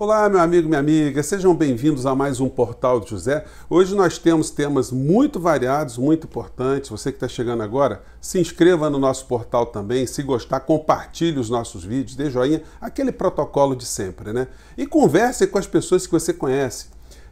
Olá, meu amigo, minha amiga, sejam bem-vindos a mais um Portal de José. Hoje nós temos temas muito variados, muito importantes. Você que está chegando agora, se inscreva no nosso portal também. Se gostar, compartilhe os nossos vídeos, dê joinha, aquele protocolo de sempre, né? E converse com as pessoas que você conhece.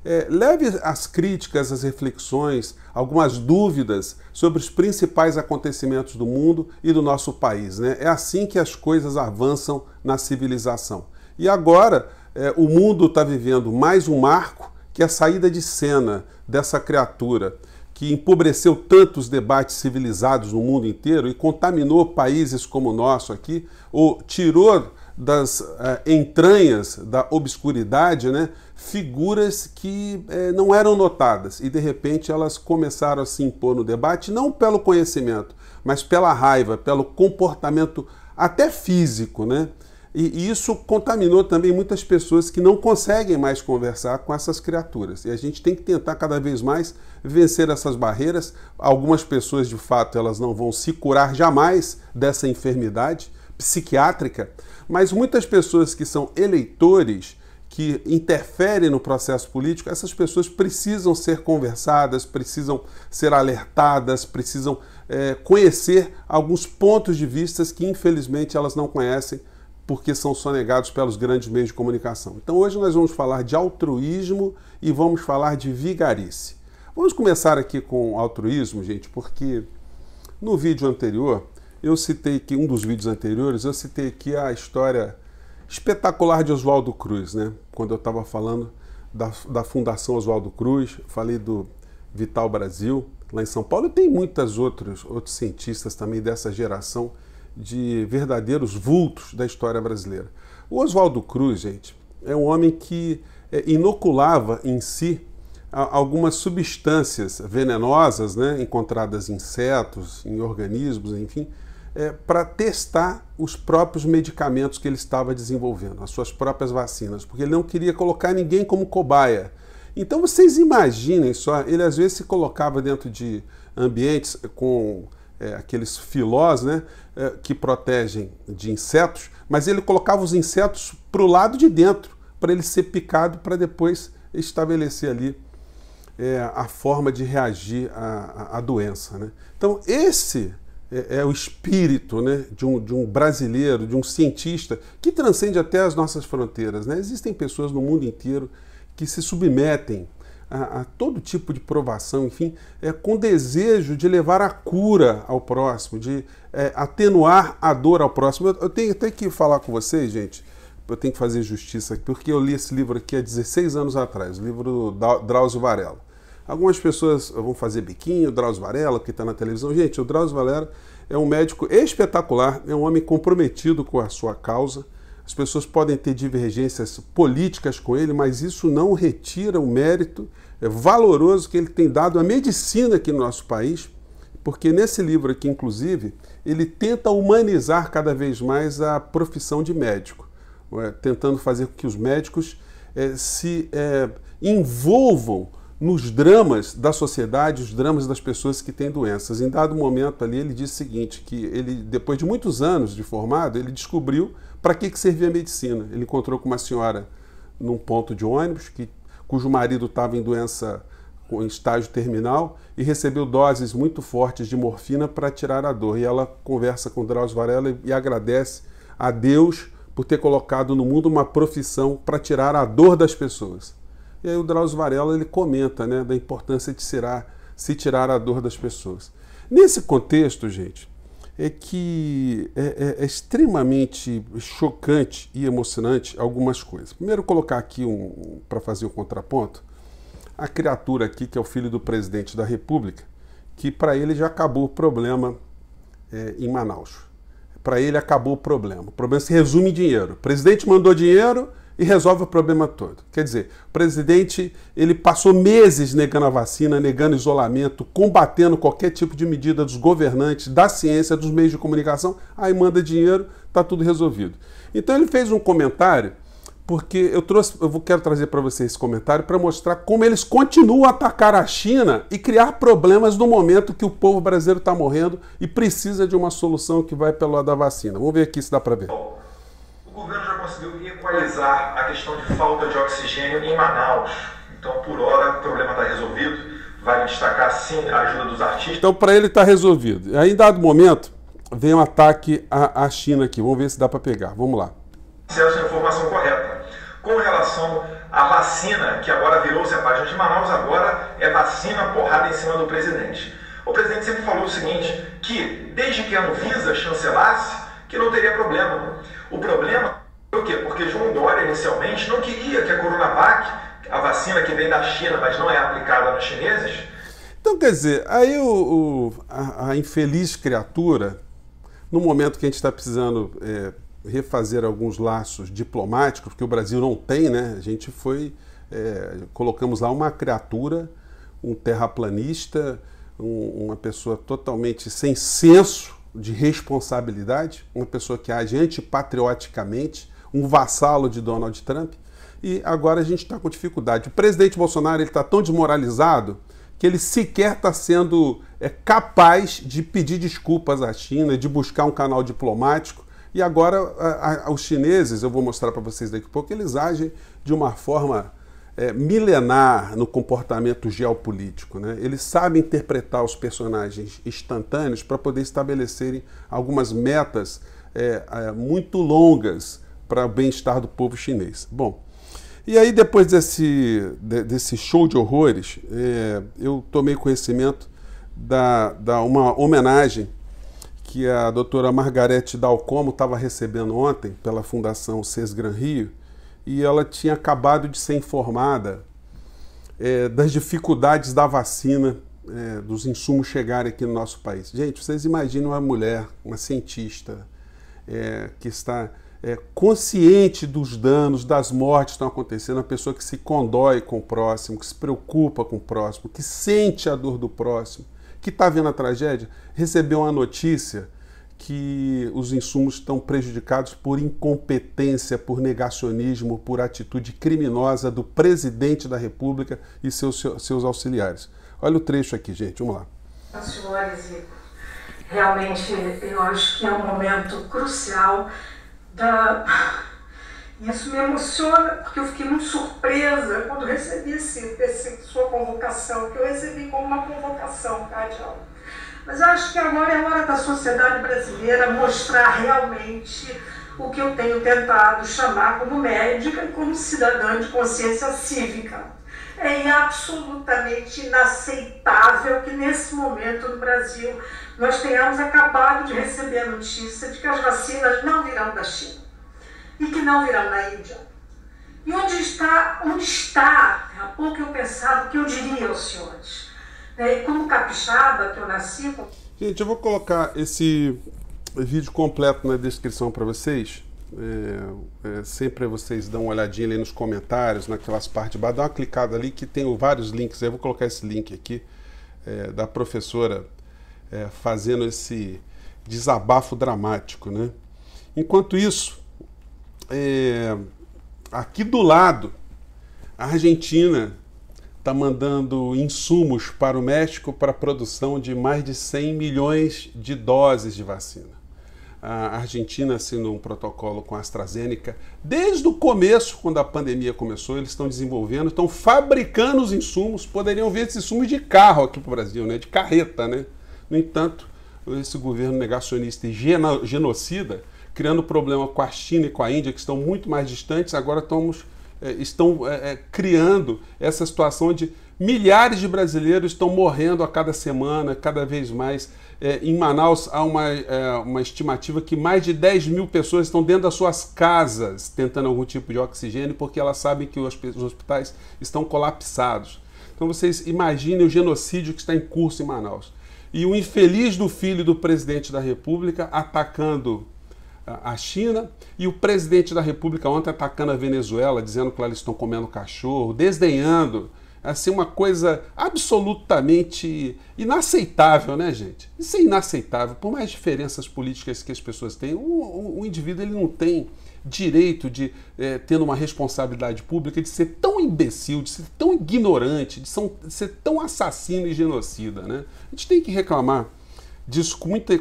É, leve as críticas, as reflexões, algumas dúvidas sobre os principais acontecimentos do mundo e do nosso país. Né? É assim que as coisas avançam na civilização. E agora é, o mundo está vivendo mais um marco que é a saída de cena dessa criatura que empobreceu tantos debates civilizados no mundo inteiro e contaminou países como o nosso aqui, ou tirou das é, entranhas da obscuridade, né, figuras que é, não eram notadas e de repente elas começaram a se impor no debate, não pelo conhecimento, mas pela raiva, pelo comportamento até físico, né? E isso contaminou também muitas pessoas que não conseguem mais conversar com essas criaturas. E a gente tem que tentar cada vez mais vencer essas barreiras. Algumas pessoas, de fato, elas não vão se curar jamais dessa enfermidade psiquiátrica, mas muitas pessoas que são eleitores, que interferem no processo político, essas pessoas precisam ser conversadas, precisam ser alertadas, precisam é, conhecer alguns pontos de vistas que, infelizmente, elas não conhecem porque são sonegados pelos grandes meios de comunicação. Então hoje nós vamos falar de altruísmo e vamos falar de vigarice. Vamos começar aqui com altruísmo, gente, porque no vídeo anterior eu citei que um dos vídeos anteriores eu citei aqui a história espetacular de Oswaldo Cruz, né? Quando eu estava falando da, da Fundação Oswaldo Cruz, falei do Vital Brasil lá em São Paulo. E tem muitas outros outros cientistas também dessa geração de verdadeiros vultos da história brasileira. O Oswaldo Cruz, gente, é um homem que é, inoculava em si algumas substâncias venenosas, né, encontradas em insetos, em organismos, enfim, é, para testar os próprios medicamentos que ele estava desenvolvendo, as suas próprias vacinas, porque ele não queria colocar ninguém como cobaia. Então vocês imaginem só, ele às vezes se colocava dentro de ambientes com é, aqueles filós né, é, que protegem de insetos, mas ele colocava os insetos para o lado de dentro, para ele ser picado, para depois estabelecer ali é, a forma de reagir à, à doença. Né? Então, esse é, é, o espírito né, de, um, de um brasileiro, de um cientista, que transcende até as nossas fronteiras. Né? Existem pessoas no mundo inteiro que se submetem a, a, todo tipo de provação, enfim, é, com desejo de levar a cura ao próximo, de é, atenuar a dor ao próximo. Eu, eu tenho até que falar com vocês, gente, eu tenho que fazer justiça, porque eu li esse livro aqui há 16 anos atrás, o livro do Drauzio Varela. Algumas pessoas vão fazer biquinho, Drauzio Varela, que está na televisão. Gente, o Drauzio Varela é um médico espetacular, é um homem comprometido com a sua causa as pessoas podem ter divergências políticas com ele, mas isso não retira o mérito é valoroso que ele tem dado à medicina aqui no nosso país, porque nesse livro aqui, inclusive, ele tenta humanizar cada vez mais a profissão de médico, é? tentando fazer com que os médicos é, se envolvam nos dramas da sociedade, os dramas das pessoas que têm doenças. Em dado momento ali, ele diz o seguinte, que ele, depois de muitos anos de formado, ele descobriu para que, que servia a medicina. Ele encontrou com uma senhora num ponto de ônibus que, cujo marido estava em doença em estágio terminal e recebeu doses muito fortes de morfina para tirar a dor. E ela conversa com Drauzio Varela e agradece a Deus por ter colocado no mundo uma profissão para tirar a dor das pessoas. E aí o Drauzio Varela ele comenta né, da importância de tirar, se tirar a dor das pessoas. Nesse contexto, gente, é que é, é, é, extremamente chocante e emocionante algumas coisas. Primeiro, colocar aqui um, para fazer o um contraponto a criatura aqui que é o filho do presidente da República, que para ele já acabou o problema é, em Manaus. Para ele acabou o problema. O problema se resume em dinheiro. O presidente mandou dinheiro, e resolve o problema todo. Quer dizer, o presidente ele passou meses negando a vacina, negando isolamento, combatendo qualquer tipo de medida dos governantes, da ciência, dos meios de comunicação, aí manda dinheiro, está tudo resolvido. Então ele fez um comentário porque eu trouxe, eu quero trazer para vocês esse comentário para mostrar como eles continuam a atacar a China e criar problemas no momento que o povo brasileiro está morrendo e precisa de uma solução que vai pelo lado da vacina. Vamos ver aqui se dá para ver. O governo já conseguiu equalizar a questão de falta de oxigênio em Manaus. Então, por hora, o problema está resolvido. Vale destacar, sim, a ajuda dos artistas. Então, para ele está resolvido. Aí, em dado momento, vem um ataque à, à China aqui. Vamos ver se dá para pegar. Vamos lá. Acesso à informação correta. Com relação à vacina, que agora virou-se a página de Manaus, agora é vacina porrada em cima do presidente. O presidente sempre falou o seguinte, que desde que a Anvisa chancelasse, que não teria problema. O problema foi é o quê? Porque João Dória inicialmente não queria que a Coronavac, a vacina que vem da China, mas não é aplicada nos chineses. Então, quer dizer, aí o, o a, a, infeliz criatura, no momento que a gente está precisando é, refazer alguns laços diplomáticos, porque o Brasil não tem, né? A gente foi. É, colocamos lá uma criatura, um terraplanista, um, uma pessoa totalmente sem senso de responsabilidade, uma pessoa que é age antipatrioticamente, um vassalo de Donald Trump, e agora a gente está com dificuldade. O presidente Bolsonaro está tão desmoralizado que ele sequer está sendo é, capaz de pedir desculpas à China, de buscar um canal diplomático. E agora a, a, os chineses, eu vou mostrar para vocês daqui a pouco, eles agem de uma forma é, milenar no comportamento geopolítico. Né? Eles sabem interpretar os personagens instantâneos para poder estabelecerem algumas metas é, é, muito longas para o bem-estar do povo chinês. Bom, e aí depois desse, desse show de horrores, é, eu tomei conhecimento da, da uma homenagem que a doutora Margarete Dalcomo estava recebendo ontem pela Fundação Sesgran Rio, e ela tinha acabado de ser informada é, das dificuldades da vacina, é, dos insumos chegarem aqui no nosso país. Gente, vocês imaginam uma mulher, uma cientista, é, que está é, consciente dos danos, das mortes que estão acontecendo, uma pessoa que se condói com o próximo, que se preocupa com o próximo, que sente a dor do próximo, que está vendo a tragédia, recebeu uma notícia que os insumos estão prejudicados por incompetência, por negacionismo, por atitude criminosa do presidente da República e seus, seus auxiliares. Olha o trecho aqui, gente, vamos lá. Senhores, realmente eu acho que é um momento crucial da. Isso me emociona, porque eu fiquei muito surpresa quando recebi esse, esse sua convocação, que eu recebi como uma convocação, Cádia. Tá, mas eu acho que agora é hora da sociedade brasileira mostrar realmente o que eu tenho tentado chamar como médica e como cidadã de consciência cívica. É absolutamente inaceitável que nesse momento no Brasil nós tenhamos acabado de receber a notícia de que as vacinas não virão da China e que não virão da Índia. E onde está, onde está, há pouco eu pensava o que eu diria aos senhores. E como capixaba, que eu nasci... Gente, eu vou colocar esse vídeo completo na descrição para vocês. É, é, sempre vocês dão uma olhadinha ali nos comentários, naquelas partes de baixo, dá uma clicada ali que tem vários links. Eu vou colocar esse link aqui é, da professora é, fazendo esse desabafo dramático, né? Enquanto isso, é, aqui do lado, a Argentina está mandando insumos para o México para a produção de mais de 100 milhões de doses de vacina. A Argentina assinou um protocolo com a AstraZeneca. Desde o começo, quando a pandemia começou, eles estão desenvolvendo, estão fabricando os insumos. Poderiam ver esses insumos de carro aqui para o Brasil, né? de carreta. Né? No entanto, esse governo negacionista e genocida, criando problema com a China e com a Índia, que estão muito mais distantes, agora estamos é, estão é, é, criando essa situação de milhares de brasileiros estão morrendo a cada semana, cada vez mais. em Manaus há uma, uma estimativa que mais de 10 mil pessoas estão dentro das suas casas tentando algum tipo de oxigênio porque elas sabem que os hospitais estão colapsados. Então vocês imaginem o genocídio que está em curso em Manaus. E o infeliz do filho do presidente da República atacando a China e o presidente da República ontem atacando a Venezuela, dizendo que lá eles estão comendo cachorro, desdenhando. Assim, uma coisa absolutamente inaceitável, né, gente? Isso é inaceitável. Por mais diferenças políticas que as pessoas têm, o, o, o indivíduo ele não tem direito de, é, tendo uma responsabilidade pública, de ser tão imbecil, de ser tão ignorante, de, são, de ser tão assassino e genocida, né? A gente tem que reclamar disso com muita é,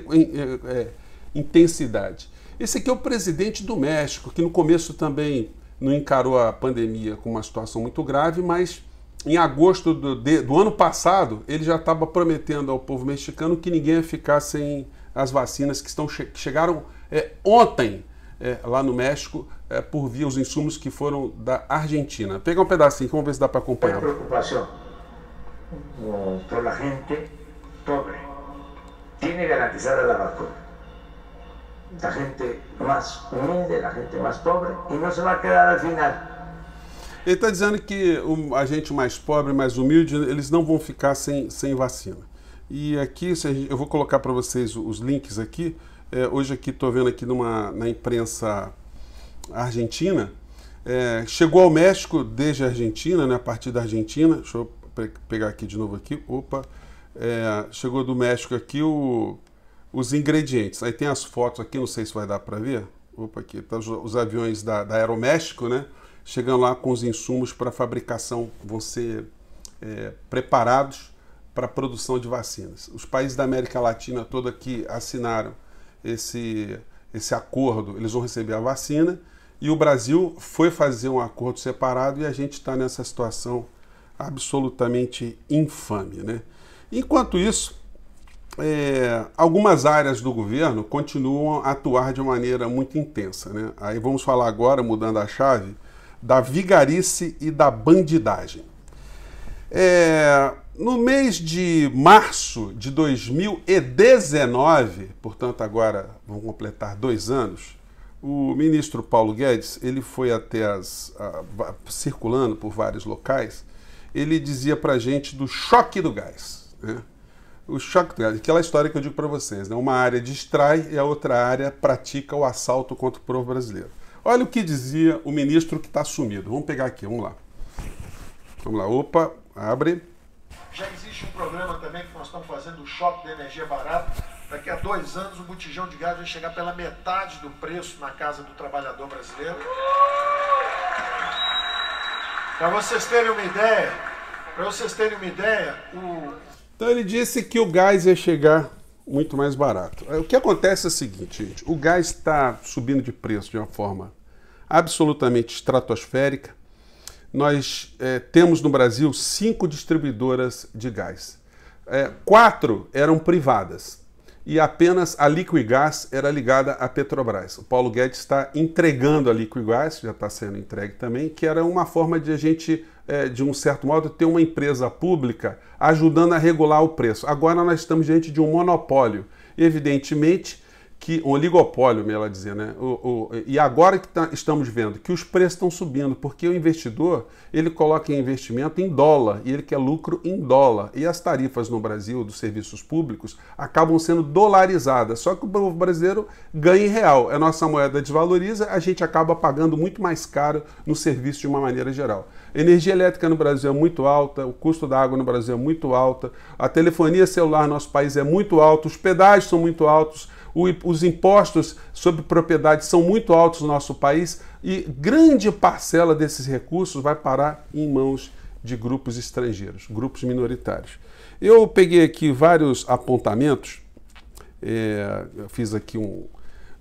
é, intensidade. Esse aqui é o presidente do México, que no começo também não encarou a pandemia com uma situação muito grave, mas em agosto do, de, do ano passado ele já estava prometendo ao povo mexicano que ninguém ia ficar sem as vacinas que, estão, que chegaram é, ontem é, lá no México é, por via os insumos que foram da Argentina. Pega um pedacinho, vamos ver se dá para acompanhar. preocupação por a gente pobre. Tiene garantizada a vacuna la gente mais humilde, a gente mais pobre, e não se vai quedar ao final. Ele está dizendo que a gente mais pobre, mais humilde, eles não vão ficar sem, sem vacina. E aqui, eu vou colocar para vocês os links aqui. É, hoje aqui estou vendo aqui numa, na imprensa argentina. É, chegou ao México desde a Argentina, né, a partir da Argentina. Deixa eu pegar aqui de novo aqui. Opa. É, chegou do México aqui o os ingredientes. Aí tem as fotos aqui, não sei se vai dar para ver. Opa, aqui tá os, os aviões da, da Aeroméxico, né? Chegando lá com os insumos para fabricação, vão ser é, preparados para a produção de vacinas. Os países da América Latina toda que assinaram esse, esse acordo, eles vão receber a vacina. E o Brasil foi fazer um acordo separado e a gente está nessa situação absolutamente infame, né? Enquanto isso, é, algumas áreas do governo continuam a atuar de maneira muito intensa. Né? Aí vamos falar agora, mudando a chave, da vigarice e da bandidagem. É, no mês de março de 2019, portanto agora vão completar dois anos, o ministro Paulo Guedes ele foi até as a, circulando por vários locais. Ele dizia para gente do choque do gás. Né? O choque, é aquela história que eu digo para vocês, né? uma área distrai e a outra área pratica o assalto contra o povo brasileiro. Olha o que dizia o ministro que está sumido. Vamos pegar aqui, vamos lá. Vamos lá, opa, abre. Já existe um programa também que nós estamos fazendo, o choque da energia barata. Daqui a dois anos o botijão de gás vai chegar pela metade do preço na casa do trabalhador brasileiro. Para vocês terem uma ideia, para vocês terem uma ideia, o então ele disse que o gás ia chegar muito mais barato. É, o que acontece é o seguinte, gente, o gás está subindo de preço de uma forma absolutamente estratosférica. Nós é, temos no Brasil cinco distribuidoras de gás. É, quatro eram privadas e apenas a Liquigás era ligada à Petrobras. O Paulo Guedes está entregando a Liquigás, já está sendo entregue também, que era uma forma de a gente, é, de um certo modo, ter uma empresa pública ajudando a regular o preço. Agora nós estamos diante de um monopólio. Evidentemente, que oligopólio, me ela dizer, né? O, o, e agora que tá, estamos vendo que os preços estão subindo, porque o investidor ele coloca em investimento em dólar e ele quer lucro em dólar. E as tarifas no Brasil dos serviços públicos acabam sendo dolarizadas, só que o povo brasileiro ganha em real. A é nossa moeda desvaloriza, a gente acaba pagando muito mais caro no serviço de uma maneira geral. energia elétrica no Brasil é muito alta, o custo da água no Brasil é muito alta, a telefonia celular no nosso país é muito alto, os pedágios são muito altos o, os impostos sobre propriedade são muito altos no nosso país e grande parcela desses recursos vai parar em mãos de grupos estrangeiros, grupos minoritários. Eu peguei aqui vários apontamentos, é, fiz aqui um,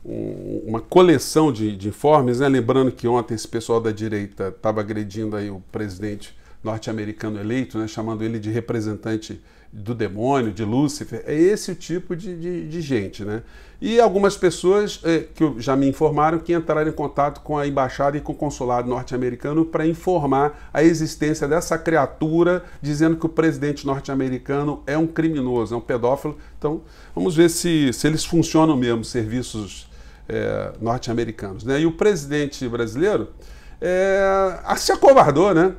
um, uma coleção de, de informes, né? lembrando que ontem esse pessoal da direita estava agredindo aí o presidente norte-americano eleito, né, chamando ele de representante do demônio, de Lúcifer. É esse o tipo de, de, de gente. Né? E algumas pessoas eh, que já me informaram que entraram em contato com a embaixada e com o consulado norte-americano para informar a existência dessa criatura, dizendo que o presidente norte-americano é um criminoso, é um pedófilo. Então, vamos ver se, se eles funcionam mesmo, serviços eh, norte-americanos. Né? E o presidente brasileiro é, se acovardou, né?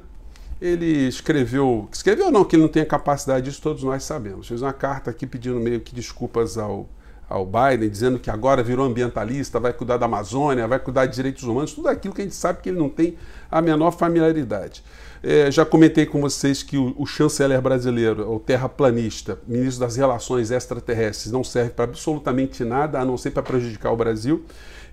Ele escreveu, escreveu não, que ele não tem a capacidade disso, todos nós sabemos. Fez uma carta aqui pedindo meio que desculpas ao, ao Biden, dizendo que agora virou ambientalista, vai cuidar da Amazônia, vai cuidar de direitos humanos, tudo aquilo que a gente sabe que ele não tem a menor familiaridade. É, já comentei com vocês que o, o chanceler brasileiro, o terraplanista, ministro das Relações Extraterrestres, não serve para absolutamente nada, a não ser para prejudicar o Brasil.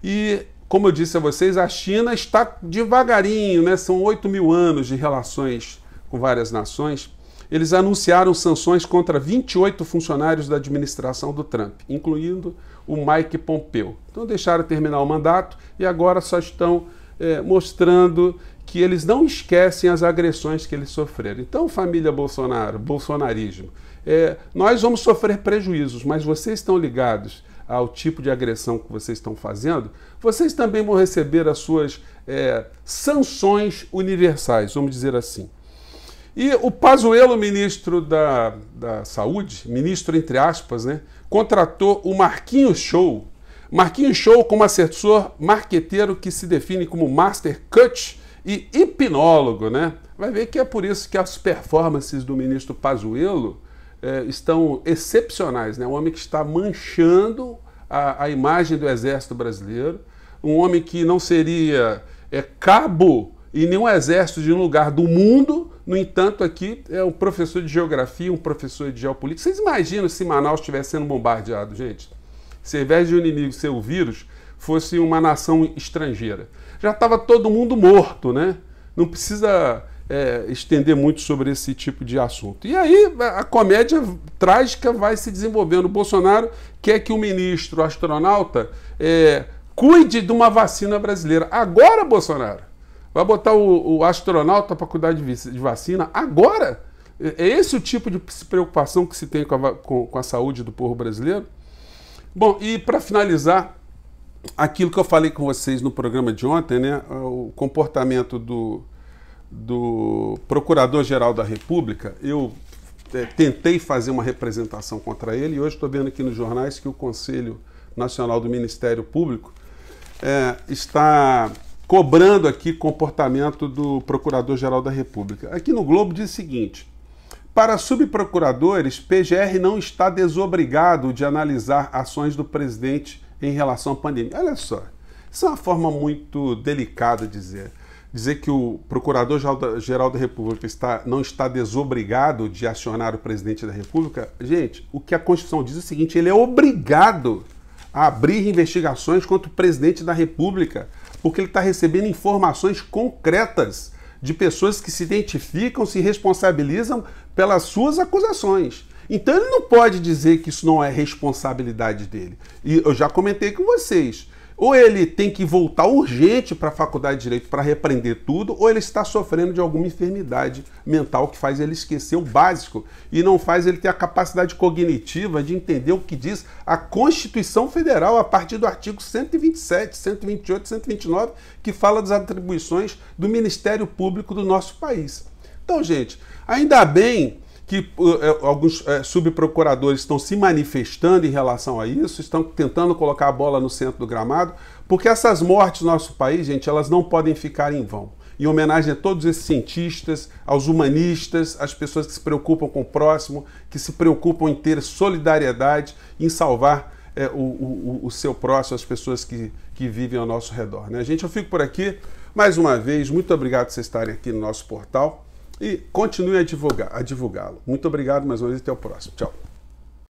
E como eu disse a vocês, a China está devagarinho, né? são 8 mil anos de relações com várias nações. Eles anunciaram sanções contra 28 funcionários da administração do Trump, incluindo o Mike Pompeo. Então deixaram terminar o mandato e agora só estão é, mostrando que eles não esquecem as agressões que eles sofreram. Então, família Bolsonaro, bolsonarismo, é, nós vamos sofrer prejuízos, mas vocês estão ligados ao tipo de agressão que vocês estão fazendo, vocês também vão receber as suas é, sanções universais, vamos dizer assim. E o Pazuello, ministro da, da Saúde, ministro entre aspas, né, contratou o Marquinhos Show. Marquinhos Show como assessor marqueteiro que se define como master coach e hipnólogo, né? Vai ver que é por isso que as performances do ministro Pazuello é, estão excepcionais. Né? Um homem que está manchando a, a, imagem do Exército Brasileiro, um homem que não seria é, cabo em nenhum exército de um lugar do mundo. No entanto, aqui é um professor de geografia, um professor de geopolítica. Vocês imaginam se Manaus estivesse sendo bombardeado, gente? Se ao invés de um inimigo ser o vírus, fosse uma nação estrangeira. Já estava todo mundo morto, né? Não precisa é, estender muito sobre esse tipo de assunto. E aí a comédia trágica vai se desenvolvendo. O Bolsonaro quer que o ministro astronauta é, cuide de uma vacina brasileira. Agora, Bolsonaro! Vai botar o, o astronauta para cuidar de, de vacina agora? É, é esse o tipo de preocupação que se tem com a, com, com a saúde do povo brasileiro? Bom, e para finalizar, aquilo que eu falei com vocês no programa de ontem, né? O comportamento do, do Procurador-Geral da República, eu é, tentei fazer uma representação contra ele e hoje estou vendo aqui nos jornais que o Conselho Nacional do Ministério Público é, está cobrando aqui comportamento do Procurador-Geral da República. Aqui no Globo diz o seguinte: para subprocuradores, PGR não está desobrigado de analisar ações do presidente em relação à pandemia. Olha só, isso é uma forma muito delicada de dizer dizer que o Procurador-Geral da República está, não está desobrigado de acionar o presidente da República, gente, o que a Constituição diz é o seguinte: ele é obrigado a abrir investigações contra o presidente da República, porque ele está recebendo informações concretas de pessoas que se identificam, se responsabilizam pelas suas acusações. Então ele não pode dizer que isso não é responsabilidade dele. E eu já comentei com vocês ou ele tem que voltar urgente para a faculdade de direito para repreender tudo, ou ele está sofrendo de alguma enfermidade mental que faz ele esquecer o básico e não faz ele ter a capacidade cognitiva de entender o que diz a Constituição Federal a partir do artigo 127, 128, 129, que fala das atribuições do Ministério Público do nosso país. Então, gente, ainda bem que uh, é, alguns é, subprocuradores estão se manifestando em relação a isso, estão tentando colocar a bola no centro do gramado, porque essas mortes no nosso país, gente, elas não podem ficar em vão. Em homenagem a todos esses cientistas, aos humanistas, às pessoas que se preocupam com o próximo, que se preocupam em ter solidariedade, em salvar é, o, o, o, seu próximo, as pessoas que, que vivem ao nosso redor. Né? Gente, eu fico por aqui. Mais uma vez, muito obrigado por vocês estarem aqui no nosso portal e continue a divulgá-lo. Muito obrigado mais uma vez e até o próximo. Tchau.